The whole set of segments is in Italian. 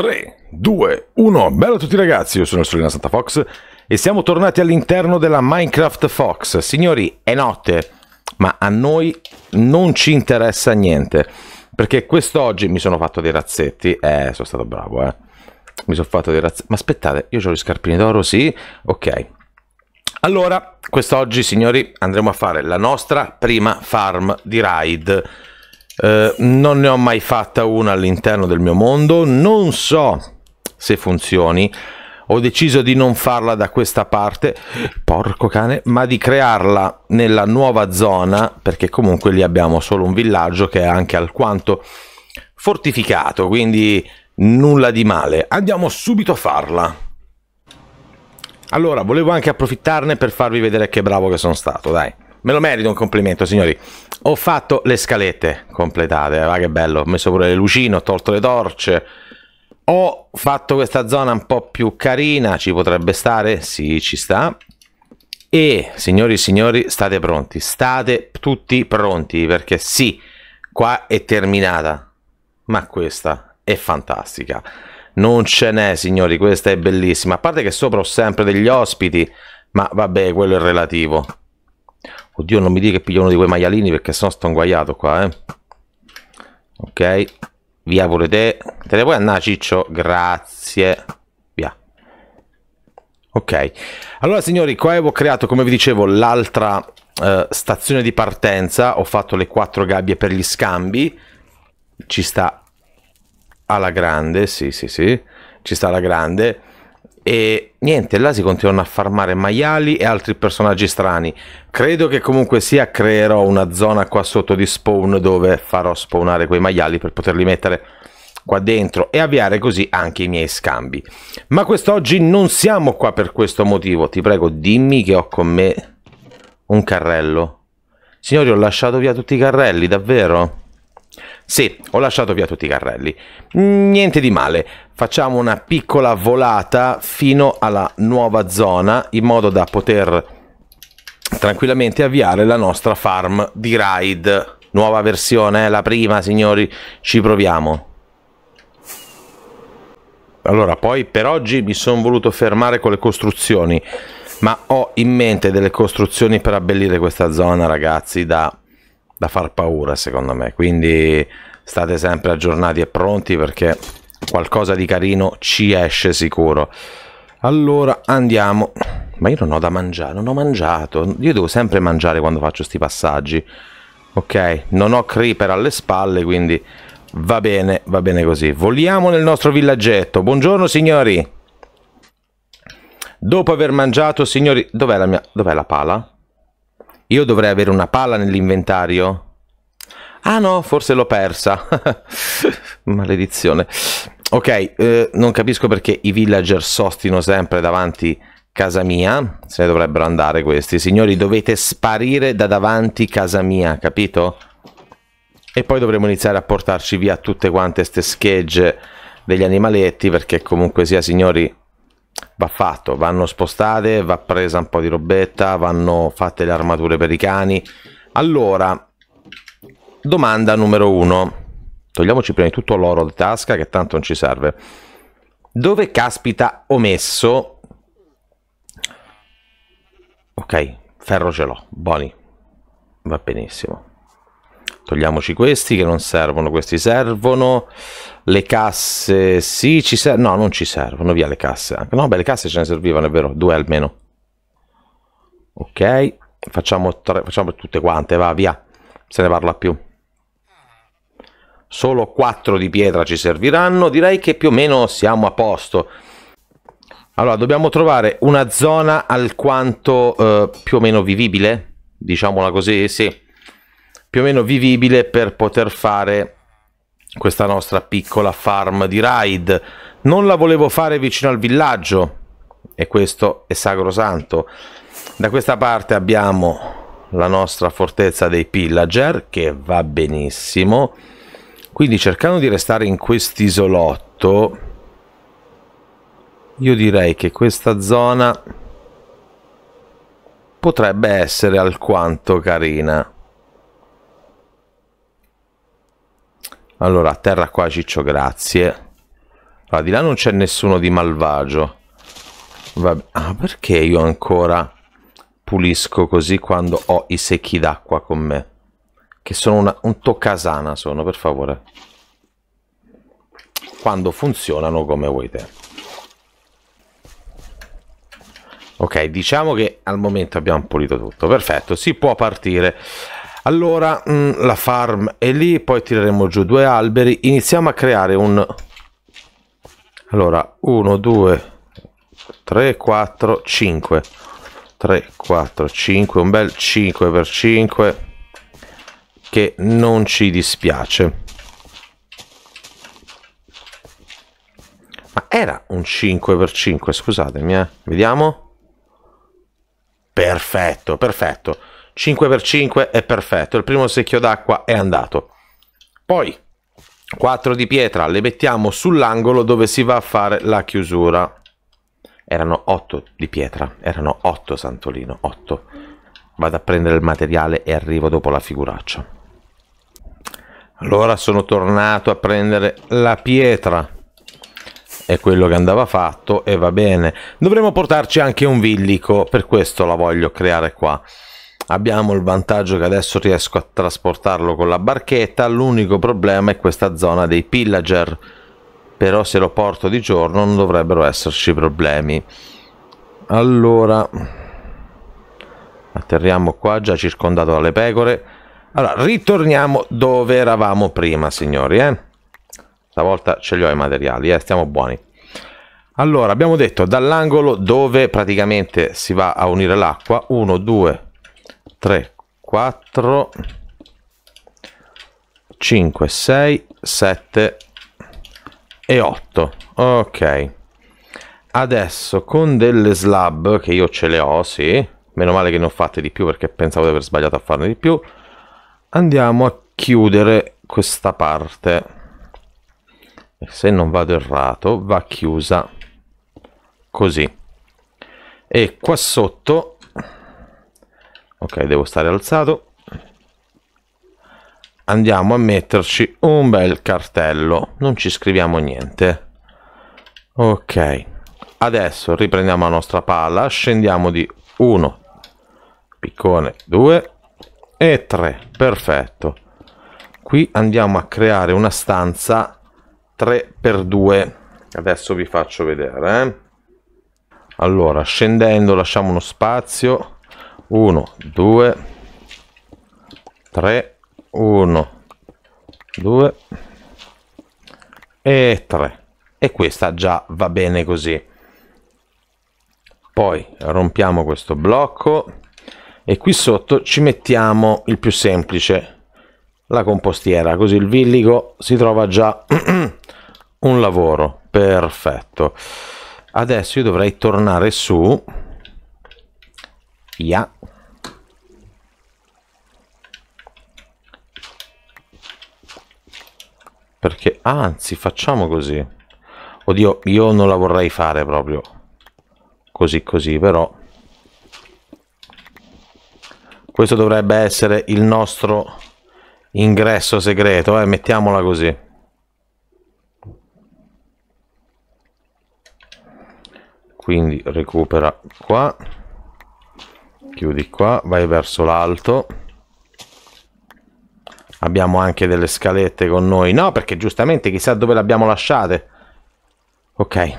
3, 2, 1, bello a tutti ragazzi, io sono il Solina Santa Fox e siamo tornati all'interno della Minecraft Fox. Signori, è notte, ma a noi non ci interessa niente, perché quest'oggi mi sono fatto dei razzetti, eh, sono stato bravo, eh. Mi sono fatto dei razzetti, ma aspettate, io ho gli scarpini d'oro, sì? Ok. Allora, quest'oggi, signori, andremo a fare la nostra prima farm di raid eh, non ne ho mai fatta una all'interno del mio mondo, non so se funzioni. Ho deciso di non farla da questa parte, porco cane, ma di crearla nella nuova zona, perché comunque lì abbiamo solo un villaggio che è anche alquanto fortificato, quindi nulla di male. Andiamo subito a farla. Allora, volevo anche approfittarne per farvi vedere che bravo che sono stato, dai me lo merito un complimento signori ho fatto le scalette completate va che bello ho messo pure le lucine ho tolto le torce ho fatto questa zona un po' più carina ci potrebbe stare sì ci sta e signori e signori state pronti state tutti pronti perché sì qua è terminata ma questa è fantastica non ce n'è signori questa è bellissima a parte che sopra ho sempre degli ospiti ma vabbè quello è relativo Oddio, non mi dica che piglio uno di quei maialini perché sennò sto inguaiato qua, eh. Ok. Via pure te. Te ne puoi andare, ciccio? Grazie. Via. Ok. Allora, signori, qua avevo creato, come vi dicevo, l'altra eh, stazione di partenza. Ho fatto le quattro gabbie per gli scambi. Ci sta alla grande, sì, sì, sì. Ci sta alla grande e niente, là si continuano a farmare maiali e altri personaggi strani. Credo che comunque sia creerò una zona qua sotto di spawn dove farò spawnare quei maiali per poterli mettere qua dentro e avviare così anche i miei scambi. Ma quest'oggi non siamo qua per questo motivo. Ti prego, dimmi che ho con me un carrello. Signori, ho lasciato via tutti i carrelli, davvero? Sì, ho lasciato via tutti i carrelli. Niente di male, facciamo una piccola volata fino alla nuova zona in modo da poter tranquillamente avviare la nostra farm di raid. Nuova versione, eh, la prima signori, ci proviamo. Allora, poi per oggi mi sono voluto fermare con le costruzioni, ma ho in mente delle costruzioni per abbellire questa zona ragazzi da da far paura secondo me quindi state sempre aggiornati e pronti perché qualcosa di carino ci esce sicuro allora andiamo ma io non ho da mangiare non ho mangiato io devo sempre mangiare quando faccio questi passaggi ok non ho creeper alle spalle quindi va bene va bene così voliamo nel nostro villaggetto buongiorno signori dopo aver mangiato signori dov'è la mia dov'è la pala io dovrei avere una pala nell'inventario? Ah no, forse l'ho persa. Maledizione. Ok, eh, non capisco perché i villager sostino sempre davanti casa mia. Se ne dovrebbero andare questi. Signori, dovete sparire da davanti casa mia, capito? E poi dovremo iniziare a portarci via tutte quante ste schegge degli animaletti perché comunque sia, signori, va fatto, vanno spostate, va presa un po' di robetta, vanno fatte le armature per i cani. Allora, domanda numero uno. Togliamoci prima di tutto l'oro di tasca che tanto non ci serve. Dove caspita ho messo... Ok, ferro ce l'ho, buoni, va benissimo. Togliamoci questi che non servono, questi servono le casse sì ci servono no non ci servono via le casse no beh le casse ce ne servivano è vero due almeno ok facciamo, tre, facciamo tutte quante va via se ne parla più solo quattro di pietra ci serviranno direi che più o meno siamo a posto allora dobbiamo trovare una zona alquanto eh, più o meno vivibile diciamola così sì più o meno vivibile per poter fare questa nostra piccola farm di raid. Non la volevo fare vicino al villaggio e questo è sacrosanto. Da questa parte abbiamo la nostra fortezza dei pillager che va benissimo. Quindi cercando di restare in quest'isolotto io direi che questa zona potrebbe essere alquanto carina. Allora, a terra qua Ciccio, grazie. Allora, di là non c'è nessuno di malvagio. Vabbè. Ah, perché io ancora pulisco così quando ho i secchi d'acqua con me? Che sono una, un toccasana, sono, per favore. Quando funzionano come vuoi te. Ok, diciamo che al momento abbiamo pulito tutto. Perfetto, si può partire allora mh, mm, la farm è lì poi tireremo giù due alberi iniziamo a creare un allora 1 2 3 4 5 3 4 5 un bel 5 per 5 che non ci dispiace ma era un 5 per 5 scusatemi eh. vediamo perfetto perfetto 5x5 è perfetto, il primo secchio d'acqua è andato. Poi 4 di pietra le mettiamo sull'angolo dove si va a fare la chiusura. Erano 8 di pietra, erano 8 Santolino, 8. Vado a prendere il materiale e arrivo dopo la figuraccia. Allora sono tornato a prendere la pietra è quello che andava fatto e va bene. Dovremmo portarci anche un villico, per questo la voglio creare qua abbiamo il vantaggio che adesso riesco a trasportarlo con la barchetta l'unico problema è questa zona dei pillager però se lo porto di giorno non dovrebbero esserci problemi allora atterriamo qua già circondato dalle pecore allora ritorniamo dove eravamo prima signori eh? stavolta ce li ho i materiali eh? stiamo buoni allora abbiamo detto dall'angolo dove praticamente si va a unire l'acqua 1 2 3, 4, 5, 6, 7 e 8. Ok. Adesso con delle slab, che io ce le ho, sì, meno male che ne ho fatte di più perché pensavo di aver sbagliato a farne di più, andiamo a chiudere questa parte. se non vado errato, va chiusa così. E qua sotto ok devo stare alzato andiamo a metterci un bel cartello non ci scriviamo niente ok adesso riprendiamo la nostra palla scendiamo di 1 piccone 2 e 3 perfetto qui andiamo a creare una stanza 3x2 adesso vi faccio vedere eh? allora scendendo lasciamo uno spazio 1 2 3 1 2 e 3 e questa già va bene così poi rompiamo questo blocco e qui sotto ci mettiamo il più semplice la compostiera così il villico si trova già un lavoro perfetto adesso io dovrei tornare su yeah. Perché, anzi, facciamo così. Oddio, io non la vorrei fare proprio. Così, così, però. Questo dovrebbe essere il nostro ingresso segreto, eh? mettiamola così. Quindi recupera qua, chiudi qua, vai verso l'alto. Abbiamo anche delle scalette con noi. No, perché giustamente chissà dove le abbiamo lasciate. Ok,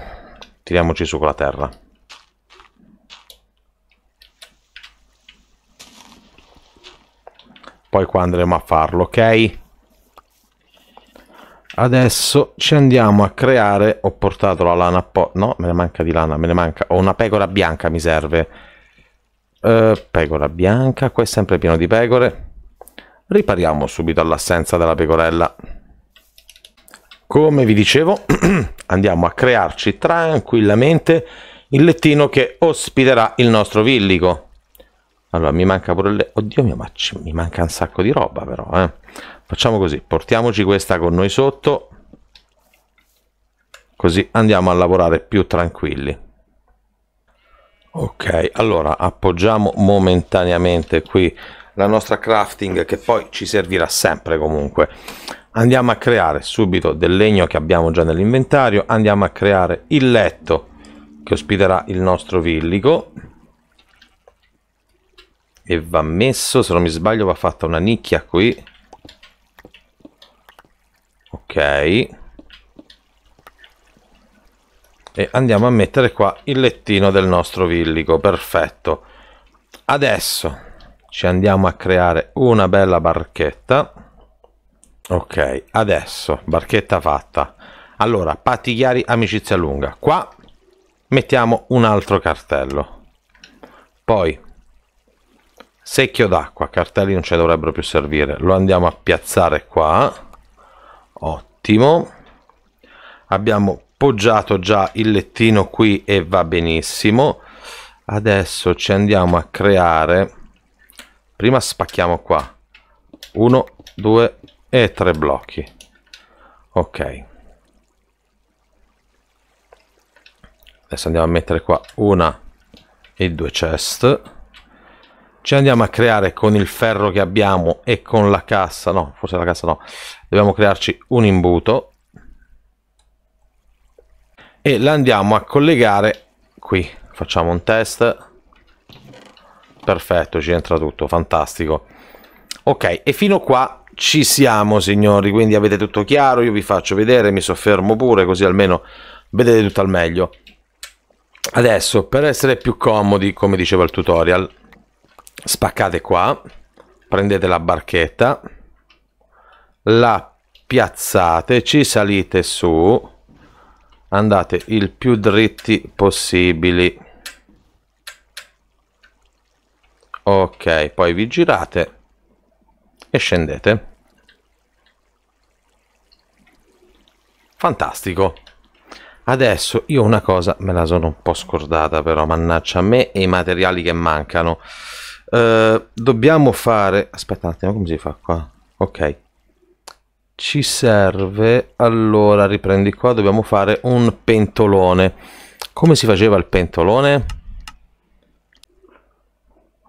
tiriamoci su con la terra. Poi qua andremo a farlo, ok? Adesso ci andiamo a creare... Ho portato la lana po... No, me ne manca di lana, me ne manca... Ho una pecora bianca, mi serve. Uh, pecora bianca, qua è sempre pieno di pecore ripariamo subito all'assenza della pecorella. Come vi dicevo, andiamo a crearci tranquillamente il lettino che ospiterà il nostro villico. Allora, mi manca pure le... Oddio mio, ma mi manca un sacco di roba però, eh. Facciamo così, portiamoci questa con noi sotto. Così andiamo a lavorare più tranquilli. Ok, allora appoggiamo momentaneamente qui la nostra crafting che poi ci servirà sempre comunque andiamo a creare subito del legno che abbiamo già nell'inventario andiamo a creare il letto che ospiterà il nostro villico e va messo se non mi sbaglio va fatta una nicchia qui ok e andiamo a mettere qua il lettino del nostro villico perfetto adesso ci andiamo a creare una bella barchetta ok adesso barchetta fatta allora patti chiari amicizia lunga qua mettiamo un altro cartello poi secchio d'acqua cartelli non ci dovrebbero più servire lo andiamo a piazzare qua ottimo abbiamo poggiato già il lettino qui e va benissimo adesso ci andiamo a creare prima spacchiamo qua 1 2 e 3 blocchi ok adesso andiamo a mettere qua una e due chest ci andiamo a creare con il ferro che abbiamo e con la cassa no forse la cassa no dobbiamo crearci un imbuto e la andiamo a collegare qui facciamo un test Perfetto, ci entra tutto, fantastico. Ok, e fino qua ci siamo signori, quindi avete tutto chiaro, io vi faccio vedere, mi soffermo pure così almeno vedete tutto al meglio. Adesso, per essere più comodi, come diceva il tutorial, spaccate qua, prendete la barchetta, la piazzate, ci salite su, andate il più dritti possibili ok poi vi girate e scendete fantastico adesso io una cosa me la sono un po' scordata però mannaggia a me e i materiali che mancano uh, dobbiamo fare aspetta un attimo come si fa qua ok ci serve allora riprendi qua dobbiamo fare un pentolone come si faceva il pentolone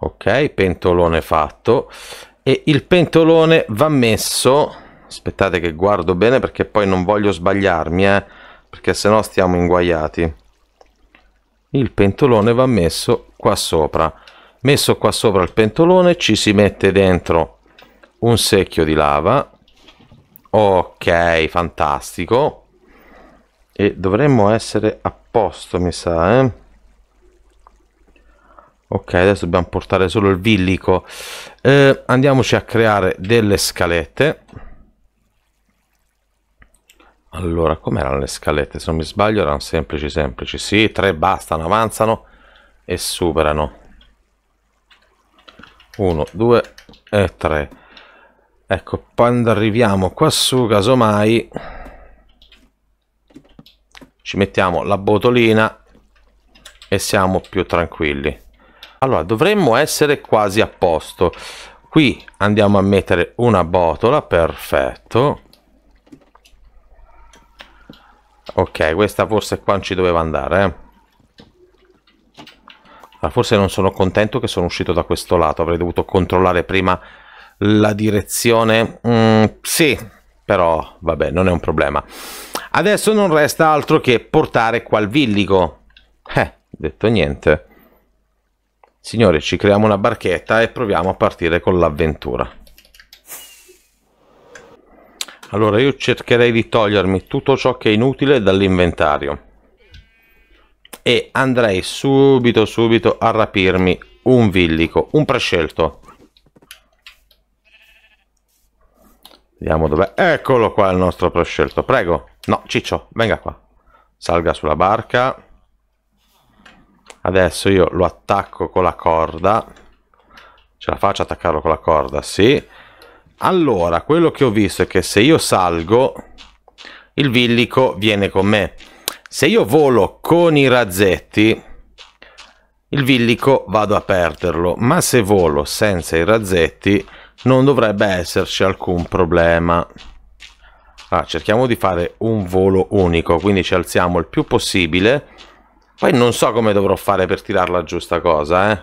ok pentolone fatto e il pentolone va messo aspettate che guardo bene perché poi non voglio sbagliarmi eh, perché sennò stiamo inguaiati il pentolone va messo qua sopra messo qua sopra il pentolone ci si mette dentro un secchio di lava ok fantastico e dovremmo essere a posto mi sa eh ok adesso dobbiamo portare solo il villico eh, andiamoci a creare delle scalette allora com'erano le scalette se non mi sbaglio erano semplici semplici sì tre bastano avanzano e superano 1 2 e 3 ecco quando arriviamo quassù casomai ci mettiamo la botolina e siamo più tranquilli allora, dovremmo essere quasi a posto. Qui andiamo a mettere una botola, perfetto. Ok, questa forse qua non ci doveva andare, eh. Ma forse non sono contento che sono uscito da questo lato. Avrei dovuto controllare prima la direzione. Mm, sì, però vabbè, non è un problema. Adesso non resta altro che portare qua il villico. Eh, detto niente. Signore, ci creiamo una barchetta e proviamo a partire con l'avventura. Allora, io cercherei di togliermi tutto ciò che è inutile dall'inventario. E andrei subito, subito a rapirmi un villico, un prescelto. Vediamo dov'è. Eccolo qua il nostro prescelto. Prego. No, ciccio, venga qua. Salga sulla barca adesso io lo attacco con la corda ce la faccio attaccarlo con la corda sì allora quello che ho visto è che se io salgo il villico viene con me se io volo con i razzetti il villico vado a perderlo ma se volo senza i razzetti non dovrebbe esserci alcun problema allora, ah, cerchiamo di fare un volo unico quindi ci alziamo il più possibile poi non so come dovrò fare per tirarla giù sta cosa, eh.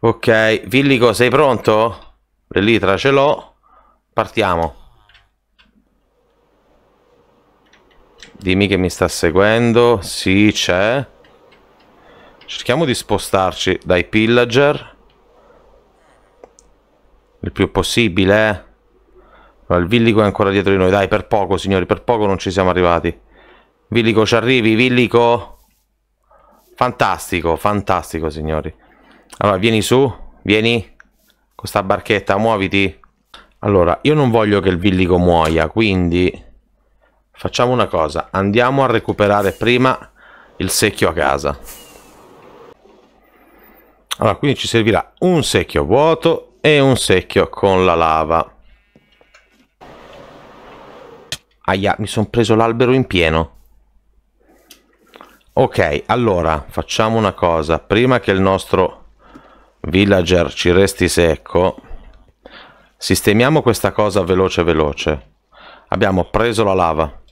Ok, Villico, sei pronto? L'elitra ce l'ho. Partiamo. Dimmi che mi sta seguendo. Sì, c'è. Cerchiamo di spostarci dai pillager. Il più possibile, eh. il Villico è ancora dietro di noi. Dai, per poco, signori, per poco non ci siamo arrivati. Villico, ci arrivi? Villico? Fantastico, fantastico signori. Allora, vieni su, vieni con sta barchetta, muoviti. Allora, io non voglio che il villico muoia, quindi facciamo una cosa. Andiamo a recuperare prima il secchio a casa. Allora, quindi ci servirà un secchio vuoto e un secchio con la lava. Aia, mi sono preso l'albero in pieno ok allora facciamo una cosa prima che il nostro villager ci resti secco sistemiamo questa cosa veloce veloce abbiamo preso la lava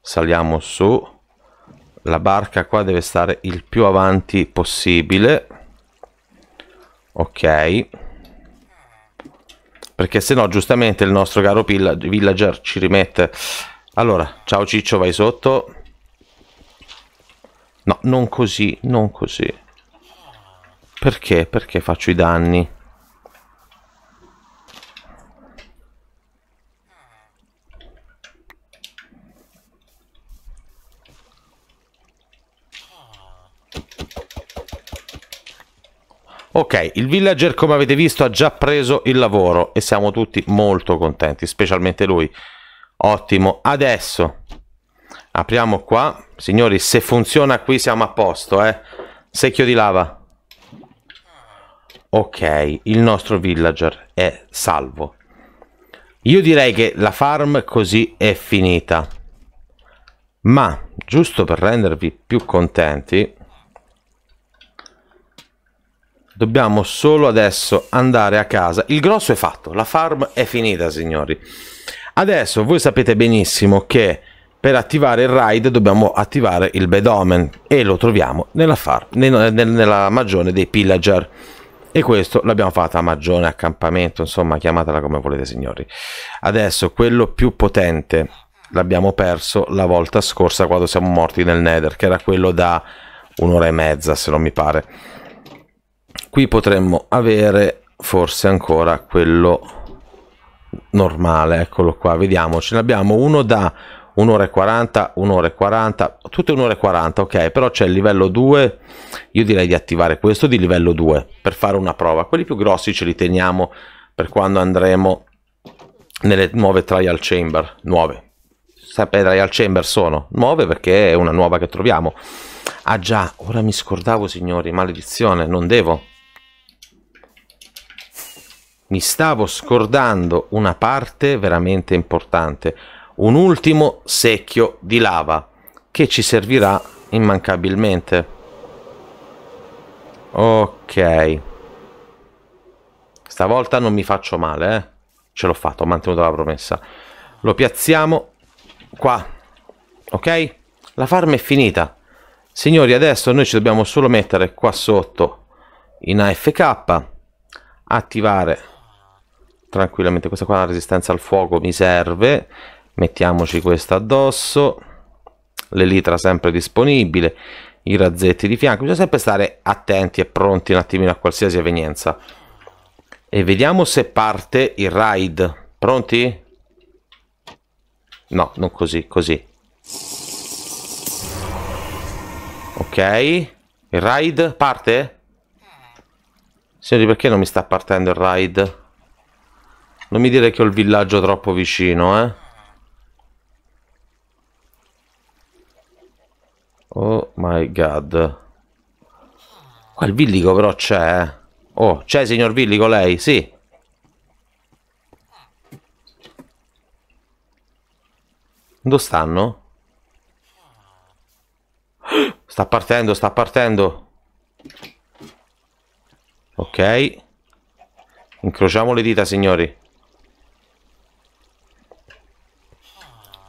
saliamo su la barca qua deve stare il più avanti possibile ok perché se no giustamente il nostro caro villager ci rimette allora ciao ciccio vai sotto No, non così, non così. Perché? Perché faccio i danni? Ok, il villager come avete visto ha già preso il lavoro e siamo tutti molto contenti, specialmente lui. Ottimo, adesso Apriamo qua. Signori, se funziona qui siamo a posto, eh. Secchio di lava. Ok, il nostro villager è salvo. Io direi che la farm così è finita. Ma, giusto per rendervi più contenti, dobbiamo solo adesso andare a casa. Il grosso è fatto, la farm è finita, signori. Adesso voi sapete benissimo che per attivare il ride dobbiamo attivare il omen e lo troviamo nella, far, nella magione dei pillager e questo l'abbiamo fatto a magione, accampamento, insomma chiamatela come volete signori. Adesso quello più potente l'abbiamo perso la volta scorsa quando siamo morti nel nether che era quello da un'ora e mezza se non mi pare. Qui potremmo avere forse ancora quello normale, eccolo qua, vediamo, ce n'abbiamo uno da un'ora e 40, un'ora e 40, tutte un'ora e 40, ok, però c'è il livello 2, io direi di attivare questo di livello 2 per fare una prova, quelli più grossi ce li teniamo per quando andremo nelle nuove trial chamber, nuove, sapere eh, trial chamber sono nuove perché è una nuova che troviamo, ah già, ora mi scordavo signori, maledizione, non devo, mi stavo scordando una parte veramente importante, un ultimo secchio di lava che ci servirà immancabilmente. Ok. Stavolta non mi faccio male, eh. Ce l'ho fatto, ho mantenuto la promessa. Lo piazziamo qua. Ok? La farm è finita. Signori, adesso noi ci dobbiamo solo mettere qua sotto in AFK, attivare tranquillamente questa qua la resistenza al fuoco mi serve mettiamoci questa addosso l'elitra sempre disponibile i razzetti di fianco bisogna sempre stare attenti e pronti un attimino a qualsiasi evenienza e vediamo se parte il raid pronti? no, non così, così ok il raid parte? signori perché non mi sta partendo il raid? non mi dire che ho il villaggio troppo vicino eh Oh my god. Qua il villico però c'è. Eh. Oh, c'è signor villico lei? Sì. Dove stanno? Sta partendo, sta partendo. Ok. Incrociamo le dita, signori.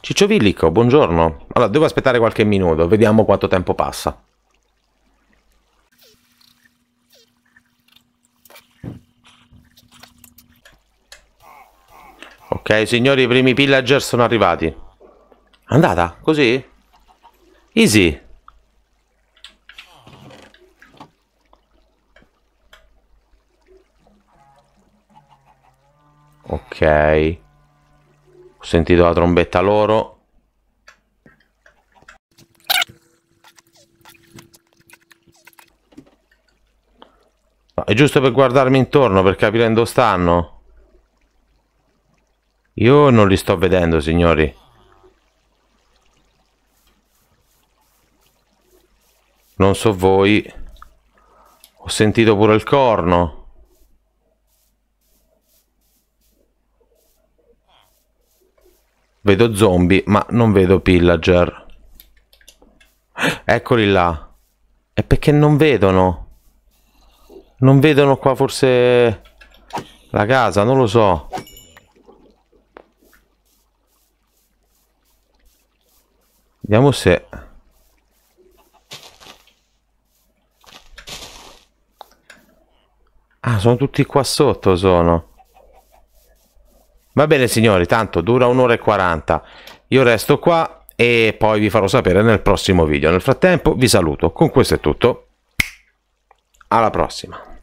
Ciccio Villico, buongiorno. Allora, devo aspettare qualche minuto, vediamo quanto tempo passa. Ok, signori, i primi pillager sono arrivati. Andata? Così? Easy. Ok. Ho sentito la trombetta loro. No, è giusto per guardarmi intorno, per capire dove stanno. Io non li sto vedendo, signori. Non so voi. Ho sentito pure il corno. Vedo zombie, ma non vedo pillager. Eccoli là. È perché non vedono. Non vedono qua forse la casa, non lo so. Vediamo se... Ah, sono tutti qua sotto, sono. Va bene signori, tanto dura un'ora e 40. Io resto qua e poi vi farò sapere nel prossimo video. Nel frattempo vi saluto. Con questo è tutto. Alla prossima.